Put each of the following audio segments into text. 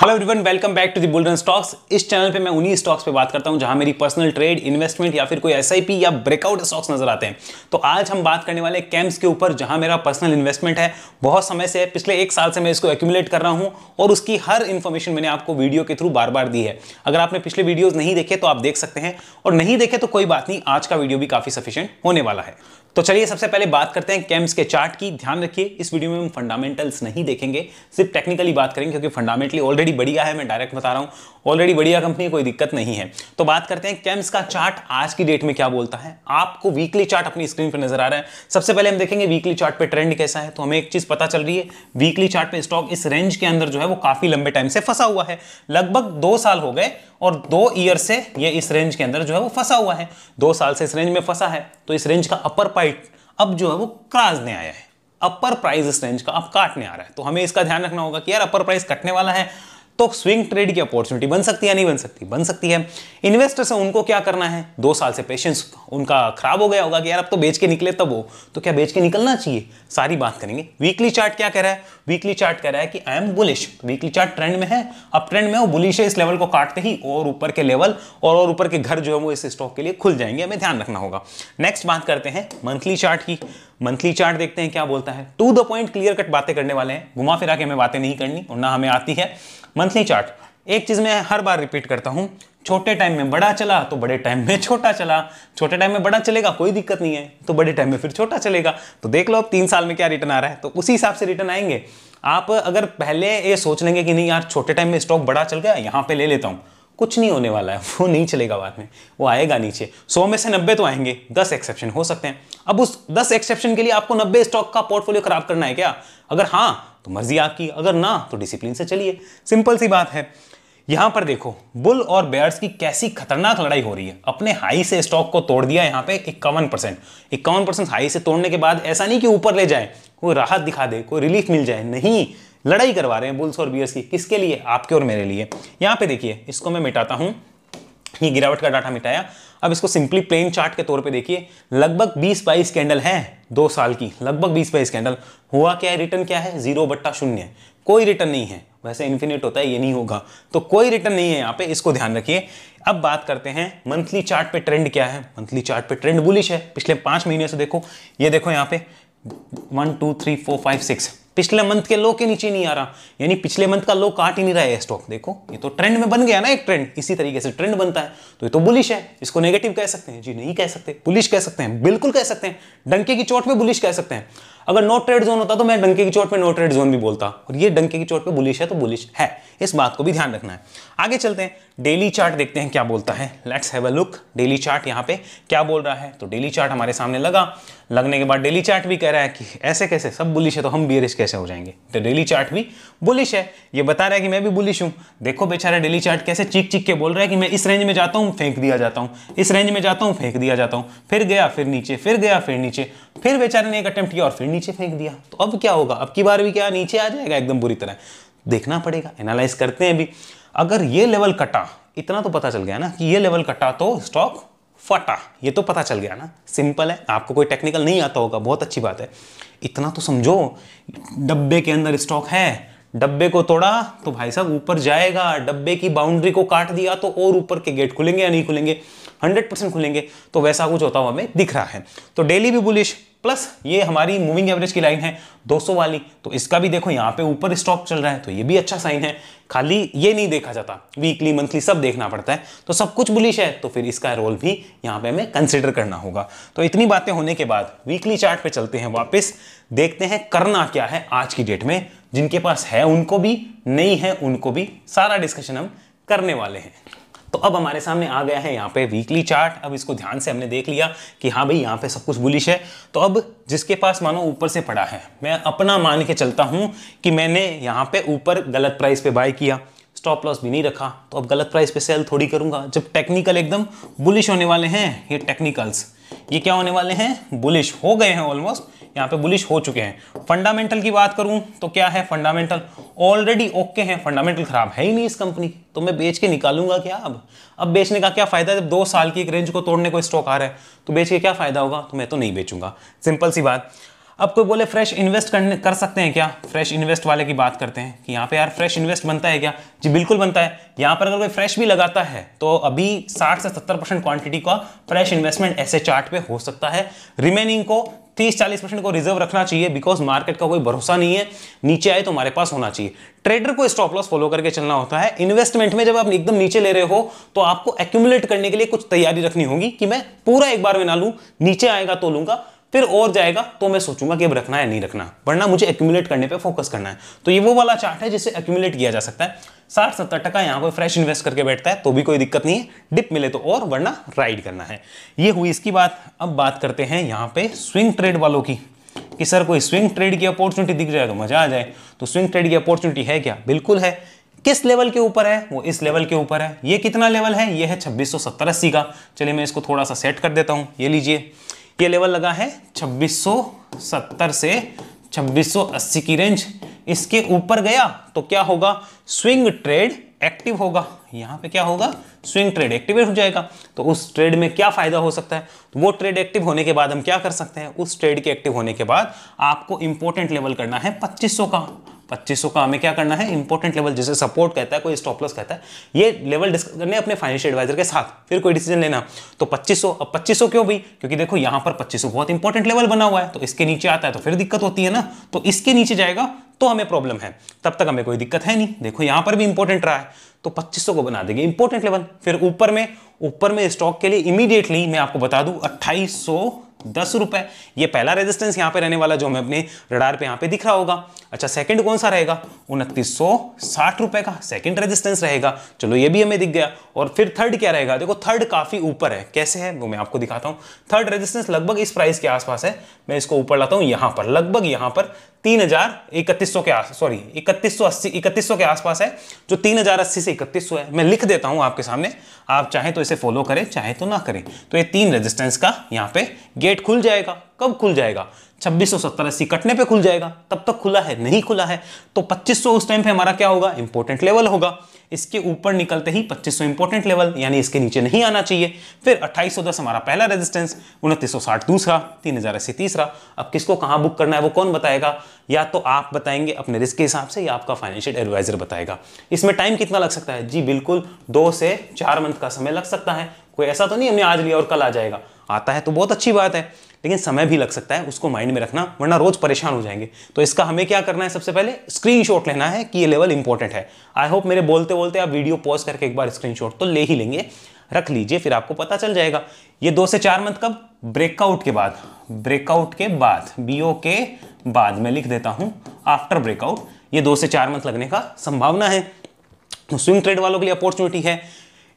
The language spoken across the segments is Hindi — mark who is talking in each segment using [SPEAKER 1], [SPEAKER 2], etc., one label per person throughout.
[SPEAKER 1] hello everyone welcome back to the bull run stocks इस चैनल पे मैं उन्हीं स्टॉक्स पे बात करता हूं जहां मेरी पर्सनल ट्रेड इन्वेस्टमेंट या फिर कोई एस या ब्रेकआउट स्टॉक्स नजर आते हैं तो आज हम बात करने वाले कैम्प्स के ऊपर जहां मेरा पर्सनल इन्वेस्टमेंट है बहुत समय से पिछले एक साल से मैं इसको एक्यूमुलेट कर रहा हूँ और उसकी हर इन्फॉर्मेशन मैंने आपको वीडियो के थ्रू बार बार दी है अगर आपने पिछले वीडियोज नहीं देखे तो आप देख सकते हैं और नहीं देखे तो कोई बात नहीं आज का वीडियो भी काफी सफिशियंट होने वाला है तो चलिए सबसे पहले बात करते हैं कैम्स के चार्ट की ध्यान रखिए इस वीडियो में हम फंडामेंटल्स नहीं देखेंगे सिर्फ टेक्निकली बात करेंगे क्योंकि फंडामेंटली ऑलरेडी बढ़िया है मैं डायरेक्ट बता रहा हूँ ऑलरेडी बढ़िया कंपनी कोई दिक्कत नहीं है तो बात करते हैं कैम्स का चार्ट आज की डेट में क्या बोलता है आपको वीकली चार्ट अपनी स्क्रीन पर नजर आ रहा है सबसे पहले हम देखेंगे वीकली चार्ट पर ट्रेंड कैसा है तो हमें एक चीज पता चल रही है वीकली चार्ट स्टॉक इस रेंज के अंदर जो है वो काफी लंबे टाइम से फंसा हुआ है लगभग दो साल हो गए और दो ईयर से ये इस रेंज के अंदर जो है वो फंसा हुआ है दो साल से इस रेंज में फंसा है तो इस रेंज का अपर पाइट अब जो है वो क्रासने आया है अपर प्राइस इस रेंज का अब काटने आ रहा है तो हमें इसका ध्यान रखना होगा कि यार अपर प्राइस कटने वाला है तो स्विंग ट्रेड की अपॉर्चुनिटी बन सकती है नहीं बन सकती बन सकती है इन्वेस्टर्स है उनको क्या करना है दो साल से पेशेंस उनका खराब हो गया होगा कि यार अब तो बेच के निकले तब वो तो क्या बेच के निकलना चाहिए सारी बात करेंगे वीकली चार्ट क्या कह रहा है वीकली चार्ट कह रहा है कि I am bullish weekly chart trend में है अब ट्रेंड में वो बुलिश है इस लेवल को काटते ही और ऊपर के लेवल और ऊपर के घर जो है वो इस स्टॉक के लिए खुल जाएंगे हमें ध्यान रखना होगा नेक्स्ट बात करते हैं मंथली चार्ट की मंथली चार्ट देखते हैं क्या बोलता है to the point clear cut बातें करने वाले हैं घुमा फिरा के हमें बातें नहीं करनी और ना हमें आती है मंथली चार्ट एक चीज़ मैं हर बार रिपीट करता हूं छोटे टाइम में बड़ा चला तो बड़े टाइम में छोटा चला छोटे टाइम में बड़ा चलेगा कोई दिक्कत नहीं है तो बड़े टाइम में फिर छोटा चलेगा तो देख लो अब तीन साल में क्या रिटर्न आ रहा है तो उसी हिसाब से रिटर्न आएंगे आप अगर पहले ये सोच लेंगे कि नहीं यार छोटे टाइम में स्टॉक बड़ा चल गया यहाँ पे ले लेता हूँ कुछ नहीं होने वाला है वो नहीं चलेगा बाद में वो आएगा नीचे सौ में से नब्बे तो आएंगे दस एक्सेप्शन हो सकते हैं अब उस दस एक्सेप्शन के लिए आपको नब्बे स्टॉक का पोर्टफोलियो खराब करना है क्या अगर हाँ तो मर्जी आपकी अगर ना तो डिसिप्लिन से चलिए सिंपल सी बात है यहां पर देखो बुल और बेयर्स की कैसी खतरनाक लड़ाई हो रही है अपने हाई से स्टॉक को तोड़ दिया यहां पे इक्यावन परसेंट इक्यावन परसेंट हाई से तोड़ने के बाद ऐसा नहीं कि ऊपर ले जाए कोई राहत दिखा दे कोई रिलीफ मिल जाए नहीं लड़ाई करवा रहे हैं बुल्स और बियर्स की किसके लिए आपके और मेरे लिए यहां पे देखिए इसको मैं मिटाता हूं ये गिरावट का डाटा मिटाया अब इसको सिंपली प्लेन चार्ट के तौर पे देखिए लगभग 20 बाईस कैंडल है दो साल की लगभग 20 बाईस कैंडल हुआ क्या है रिटर्न क्या है जीरो बट्टा शून्य कोई रिटर्न नहीं है वैसे इन्फिनिट होता है ये नहीं होगा तो कोई रिटर्न नहीं है यहाँ पे इसको ध्यान रखिए अब बात करते हैं मंथली चार्ट पे ट्रेंड क्या है मंथली चार्ट पे ट्रेंड बुलिश है पिछले पांच महीने से देखो ये देखो यहाँ पे one two three four five six पिछले मंथ के लो के नीचे नहीं आ रहा यानी पिछले मंथ का लो काट ही नहीं रहा है स्टॉक देखो ये तो ट्रेंड में बन गया ना एक ट्रेंड इसी तरीके से ट्रेंड बनता है तो ये तो बुलिश है इसको नेगेटिव कह सकते हैं जी नहीं कह सकते बुलिश कह सकते हैं बिल्कुल कह सकते हैं डंके की चोट पे बुलिश कह सकते हैं अगर नो ट्रेड जोन होता तो मैं डंके की चोट पे नो ट्रेड जोन भी बोलता और ये डंके की चोट पे बुलिश है तो बुलिश है इस बात को भी ध्यान रखना है आगे चलते हैं डेली चार्ट देखते हैं क्या बोलता है let's have a look daily chart यहाँ पे क्या बोल रहा है तो डेली चार्ट हमारे सामने लगा लगने के बाद डेली चार्ट भी कह रहा है कि ऐसे कैसे सब बुलिश है तो हम बियरिश कैसे हो जाएंगे तो डेली चार्ट भी बुलिश है ये बता रहा है कि मैं भी बुलिश हूँ देखो बेचारा डेली चार्ट कैसे चीख चीख के बोल रहा है कि मैं इस रेंज में जाता हूँ फेंक दिया जाता हूँ इस रेंज में जाता हूँ फेंक दिया जाता हूँ फिर गया फिर नीचे फिर गया फिर नीचे फिर बेचारे ने एक अटैम्प्ट किया और फिर नीचे फेंक दिया तो अब क्या होगा अब की बार भी क्या नीचे आ जाएगा एकदम बुरी तरह देखना पड़ेगा एनालाइज करते हैं अभी अगर ये लेवल कटा इतना तो पता चल गया ना कि ये लेवल कटा तो स्टॉक फटा ये तो पता चल गया ना सिंपल है आपको कोई टेक्निकल नहीं आता होगा बहुत अच्छी बात है इतना तो समझो डब्बे के अंदर स्टॉक है डब्बे को तोड़ा तो भाई साहब ऊपर जाएगा डब्बे की बाउंड्री को काट दिया तो और ऊपर के गेट खुलेंगे या नहीं खुलेंगे 100 परसेंट खुलेंगे तो वैसा कुछ होता हुआ हमें दिख रहा है तो डेली भी बुलिश प्लस ये हमारी मूविंग एवरेज की लाइन है 200 वाली तो इसका भी देखो यहाँ पे ऊपर स्टॉक चल रहा है तो ये भी अच्छा साइन है खाली ये नहीं देखा जाता वीकली मंथली सब देखना पड़ता है तो सब कुछ बुलिश है तो फिर इसका रोल भी यहाँ पे हमें कंसिडर करना होगा तो इतनी बातें होने के बाद वीकली चार्ट पे चलते हैं वापस देखते हैं करना क्या है आज की डेट में जिनके पास है उनको भी नहीं है उनको भी सारा डिस्कशन हम करने वाले हैं तो अब हमारे सामने आ गया है यहाँ पे वीकली चार्ट अब इसको ध्यान से हमने देख लिया कि हाँ भाई यहाँ पे सब कुछ बुलिश है तो अब जिसके पास मानो ऊपर से पड़ा है मैं अपना मान के चलता हूँ कि मैंने यहाँ पे ऊपर गलत प्राइस पे बाय किया स्टॉप लॉस भी नहीं रखा तो अब गलत प्राइस पे सेल थोड़ी करूँगा जब टेक्निकल एकदम बुलिश होने वाले हैं ये टेक्निकल्स ये क्या होने वाले हैं बुलिश हो गए हैं ऑलमोस्ट यहाँ पे बुलिश हो चुके हैं फंडामेंटल की बात करूँ तो क्या है फंडामेंटल ऑलरेडी ओके हैं फंडामेंटल खराब है ही नहीं इस कंपनी की तो मैं बेच के निकालूंगा क्या अब अब बेचने का क्या फ़ायदा जब दो साल की एक रेंज को तोड़ने को स्टॉक आ रहा है तो बेच के क्या फ़ायदा होगा तो मैं तो नहीं बेचूंगा सिंपल सी बात अब कोई बोले फ्रेश इन्वेस्ट करने कर सकते हैं क्या फ्रेश इन्वेस्ट वाले की बात करते हैं कि यहाँ पे यार फ्रेश इन्वेस्ट बनता है क्या जी बिल्कुल बनता है यहाँ पर अगर कोई फ्रेश भी लगाता है तो अभी 60 से 70 परसेंट क्वांटिटी का फ्रेश इन्वेस्टमेंट ऐसे चार्ट पे हो सकता है रिमेनिंग को तीस चालीस परसेंट को रिजर्व रखना चाहिए बिकॉज मार्केट का कोई भरोसा नहीं है नीचे आए तो हमारे पास होना चाहिए ट्रेडर को स्टॉप लॉस फॉलो करके चलना होता है इन्वेस्टमेंट में जब आप एकदम नीचे ले रहे हो तो आपको एक्यूमुलेट करने के लिए कुछ तैयारी रखनी होगी कि मैं पूरा एक बार में ना लूँ नीचे आएगा तो लूंगा फिर और जाएगा तो मैं सोचूंगा कि अब रखना है नहीं रखना वरना मुझे एक्यूमुलेट करने पे फोकस करना है तो ये वो वाला चार्ट है जिसे एक्यूमुलेट किया जा सकता है साठ सत्तर टका यहाँ पर फ्रेश इन्वेस्ट करके बैठता है तो भी कोई दिक्कत नहीं है डिप मिले तो और वरना राइड करना है ये हुई इसकी बात अब बात करते हैं यहाँ पे स्विंग ट्रेड वालों की कि सर कोई स्विंग ट्रेड की अपॉर्चुनिटी दिख जाए तो मजा आ जाए तो स्विंग ट्रेड की अपॉर्चुनिटी है क्या बिल्कुल है किस लेवल के ऊपर है वो इस लेवल के ऊपर है ये कितना लेवल है ये है छब्बीस सौ का चलिए मैं इसको थोड़ा सा सेट कर देता हूँ ये लीजिए ये लेवल लगा है 2670 से 2680 की रेंज इसके ऊपर गया तो क्या होगा स्विंग ट्रेड एक्टिव होगा यहां पे क्या होगा स्विंग ट्रेड एक्टिवेट हो जाएगा तो उस ट्रेड में क्या फ़ायदा हो सकता है वो ट्रेड एक्टिव होने के बाद हम क्या कर सकते हैं उस ट्रेड के एक्टिव होने के बाद आपको इंपोर्टेंट लेवल करना है 2500 का 2500 का हमें क्या करना है इंपॉर्टेंट लेवल जिसे सपोर्ट कहता है कोई स्टॉप लॉस कहता है ये लेवल डिस्कस करने अपने फाइनेंशियल एडवाइजर के साथ फिर कोई डिसीजन लेना तो 2500 अब 2500 क्यों भाई क्योंकि देखो यहां पर 2500 बहुत इंपॉर्टेंट लेवल बना हुआ है तो इसके नीचे आता है तो फिर दिक्कत होती है ना तो इसके नीचे जाएगा तो हमें प्रॉब्लम है तब तक हमें कोई दिक्कत है नहीं देखो यहां पर भी इंपॉर्टेंट रहा है तो 2500 को बना देंगे इंपॉर्टेंट लेवल फिर ऊपर में ऊपर में स्टॉक के लिए इमीडिएटली मैं आपको बता दूं अट्ठाईस सौ दस रुपए ये पहला रेजिस्टेंस यहां पे रहने वाला जो हमें अपने रडार पे यहां पे दिख रहा होगा अच्छा सेकंड कौन सा रहेगा उनतीस सौ साठ रुपए का सेकंड रेजिस्टेंस रहेगा चलो ये भी हमें दिख गया और फिर थर्ड क्या रहेगा देखो थर्ड काफी ऊपर है कैसे है वो मैं आपको दिखाता हूं थर्ड रेजिस्टेंस लगभग इस प्राइस के आसपास है मैं इसको ऊपर लाता हूं यहां पर लगभग यहां पर तीन हजार इकतीस सौ के आस सॉरी इकतीस सौ अस्सी इकतीस सौ के आसपास है जो तीन हजार अस्सी से इकतीस सौ है मैं लिख देता हूं आपके सामने आप चाहे तो इसे फॉलो करें चाहे तो ना करें तो ये तीन रेजिस्टेंस का यहाँ पे गेट खुल जाएगा कब खुल जाएगा छब्बीस सौ सत्तर अस्सी कटने पे खुल जाएगा तब तक खुला है नहीं खुला है तो पच्चीस सौ उस टाइम पे हमारा क्या होगा इंपॉर्टेंट लेवल होगा इसके ऊपर निकलते ही 2500 इंपॉर्टेंट लेवल यानी इसके नीचे नहीं आना चाहिए फिर 2810 हमारा पहला रेजिस्टेंस 2960 दूसरा तीन हजार अस्सी तीसरा अब किसको कहाँ बुक करना है वो कौन बताएगा या तो आप बताएंगे अपने रिस्क के हिसाब से या आपका फाइनेंशियल एडवाइजर बताएगा इसमें टाइम कितना लग सकता है जी बिल्कुल दो से चार मंथ का समय लग सकता है कोई ऐसा तो नहीं हमने आज लिया और कल आ जाएगा आता है तो बहुत अच्छी बात है लेकिन समय भी लग सकता है उसको माइंड में रखना वरना रोज परेशान हो जाएंगे तो इसका हमें क्या करना है सबसे पहले स्क्रीनशॉट लेना है कि ये लेवल इंपॉर्टेंट है आई होप मेरे बोलते बोलते आप वीडियो पॉज करके एक बार स्क्रीनशॉट तो ले ही लेंगे रख लीजिए फिर आपको पता चल जाएगा ये दो से चार मंथ कब ब्रेकआउट के बाद ब्रेकआउट के बाद बीओ के बाद मैं लिख देता हूं आफ्टर ब्रेकआउट ये दो से चार मंथ लगने का संभावना है तो स्विंग ट्रेड वालों के लिए अपॉर्चुनिटी है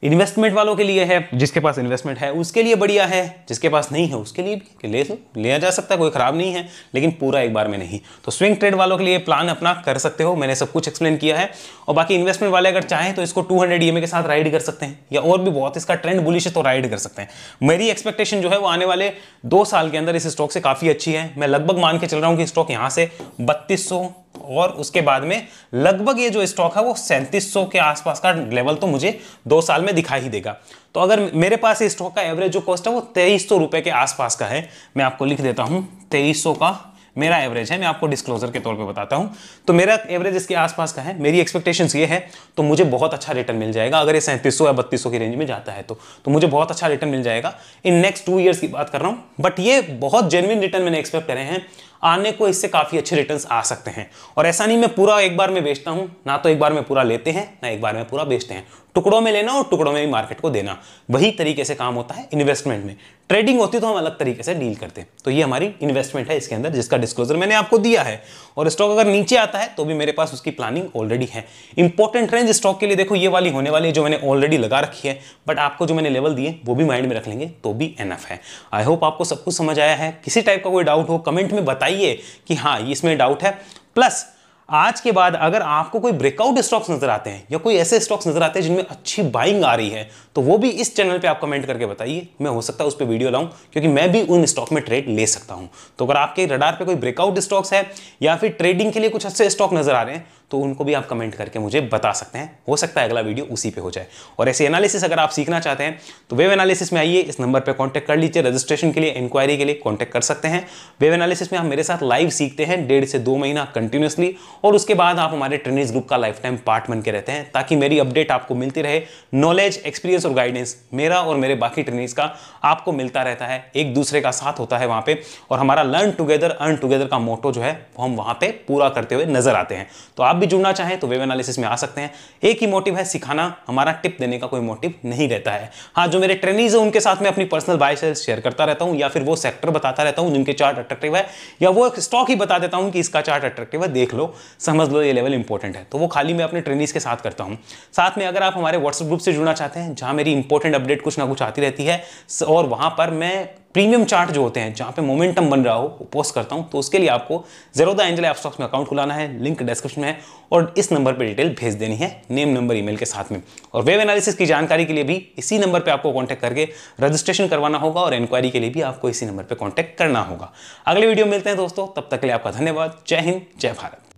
[SPEAKER 1] इन्वेस्टमेंट वालों के लिए है जिसके पास इन्वेस्टमेंट है उसके लिए बढ़िया है जिसके पास नहीं है उसके लिए भी ले लिया जा सकता है कोई ख़राब नहीं है लेकिन पूरा एक बार में नहीं तो स्विंग ट्रेड वालों के लिए प्लान अपना कर सकते हो मैंने सब कुछ एक्सप्लेन किया है और बाकी इन्वेस्टमेंट वाले अगर चाहें तो इसको टू हंड्रेड के साथ राइड कर सकते हैं या और भी बहुत इसका ट्रेंड बुलिश है तो राइड कर सकते हैं मेरी एक्सपेक्टेशन जो है वो आने वाले दो साल के अंदर इस स्टॉक से काफ़ी अच्छी है मैं लगभग मान के चल रहा हूँ कि स्टॉक यहाँ से बत्तीस और उसके बाद में लगभग ये जो स्टॉक है वो सैंतीस के आसपास का लेवल तो मुझे दो साल में दिखा ही देगा तो अगर मेरे पास स्टॉक का एवरेज जो कॉस्ट है वो तेईस सौ के आसपास का है मैं आपको लिख देता हूँ तेईस का मेरा एवरेज है मैं आपको डिस्क्लोजर के तौर पे बताता हूँ तो मेरा एवरेज इसके आसपास का है मेरी एक्सपेक्टेशंस ये है तो मुझे बहुत अच्छा रिटर्न मिल जाएगा अगर ये सैंतीस सौ या बत्तीस की रेंज में जाता है तो, तो मुझे बहुत अच्छा रिटर्न मिल जाएगा इन नेक्स्ट टू ईयर्स की बात कर रहा हूँ बट ये बहुत जेनविन रिटर्न मैंने एक्सपेक्ट करे हैं आने को इससे काफ़ी अच्छे रिटर्न्स आ सकते हैं और ऐसा नहीं मैं पूरा एक बार में बेचता हूँ ना तो एक बार में पूरा लेते हैं ना एक बार में पूरा बेचते हैं टुकड़ों में लेना और टुकड़ों में भी मार्केट को देना वही तरीके से काम होता है इन्वेस्टमेंट में ट्रेडिंग होती तो हम अलग तरीके से डील करते हैं तो ये हमारी इन्वेस्टमेंट है इसके अंदर जिसका डिस्क्लोजर मैंने आपको दिया है और स्टॉक अगर नीचे आता है तो भी मेरे पास उसकी प्लानिंग ऑलरेडी है इंपॉर्टेंट रेंज स्टॉक के लिए देखो ये वाली होने वाली है जो मैंने ऑलरेडी लगा रखी है बट आपको जो मैंने लेवल दिए वो भी माइंड में रख लेंगे तो भी एनफ है आई होप आपको सब कुछ समझ आया है किसी टाइप का कोई डाउट हो कमेंट में बताइए बताइए कि हाँ इसमें डाउट है प्लस आज के बाद अगर आपको कोई ब्रेकआउट स्टॉक्स नजर आते हैं या कोई ऐसे स्टॉक्स नजर आते हैं जिनमें अच्छी बाइंग आ रही है तो वो भी इस चैनल पे आप कमेंट करके बताइए मैं हो सकता है उस पर वीडियो लाऊं क्योंकि मैं भी उन स्टॉक में ट्रेड ले सकता हूं तो अगर आपके रडार पे कोई ब्रेकआउट स्टॉक्स है या फिर ट्रेडिंग के लिए कुछ अच्छे स्टॉक नजर आ रहे हैं तो उनको भी आप कमेंट करके मुझे बता सकते हैं हो सकता है अगला वीडियो उसी पे हो जाए और ऐसे एनालिसिस अगर आप सीखना चाहते हैं तो वेब एनालिसिस में आइए इस नंबर पर कॉन्टैक्ट कर लीजिए रजिस्ट्रेशन के लिए इंक्वायरी के लिए कॉन्टैक्ट कर सकते हैं वेब एनालिसिस में आप मेरे साथ लाइव सीखते हैं डेढ़ से दो महीना कंटिन्यूसली और उसके बाद आप हमारे ट्रेनिंग ग्रुप का लाइफ टाइम पार्ट बन के रहते हैं ताकि मेरी अपडेट आपको मिलती रहे नॉलेज एक्सपीरियंस और गाइडेंस मेरा और मेरे बाकी ट्रेनिंग का आपको मिलता रहता है एक दूसरे का साथ होता है वहाँ पे और हमारा लर्न टुगेदर अर्न टुगेदर का मोटो जो है वो हम वहाँ पे पूरा करते हुए नजर आते हैं तो आप भी जुड़ना चाहें तो वेब एनालिसिस में आ सकते हैं एक ही मोटिव है सिखाना हमारा टिप देने का कोई मोटिव नहीं रहता है हाँ जो मेरे ट्रेनिज है उनके साथ मैं अपनी पर्सनल बाय शेयर करता रहता हूँ या फिर वो सेक्टर बताता रहता हूँ जिनके चार्ट अट्रैक्टिव है या वो स्टॉक ही बता देता हूँ कि इसका चार्ट अट्रैक्टिव है देख लो समझ लो ये लेवल इंपॉर्टेंट है तो वो खाली मैं अपने ट्रेनिज के साथ करता हूँ साथ में अगर आप हमारे व्हाट्सएप ग्रुप से जुड़ना चाहते हैं जहाँ मेरी इंपॉर्टेंट अपडेट कुछ ना कुछ आती रहती है और वहाँ पर मैं प्रीमियम चार्ट जो होते हैं जहाँ पे मोमेंटम बन रहा हो वो पोस्ट करता हूँ तो उसके लिए आपको द एंजल एप स्टॉक्स में अकाउंट खुलाना है लिंक डिस्क्रिप्शन में है और इस नंबर पे डिटेल भेज देनी है नेम नंबर ईमेल के साथ में और वेब एनालिसिस की जानकारी के लिए भी इसी नंबर पर आपको कॉन्टैक्ट करके रजिस्ट्रेशन करवाना होगा और इंक्वायरी के लिए भी आपको इसी नंबर पर कॉन्टैक्ट करना होगा अगले वीडियो मिलते हैं दोस्तों तब तक के लिए आपका धन्यवाद जय हिंद जय भारत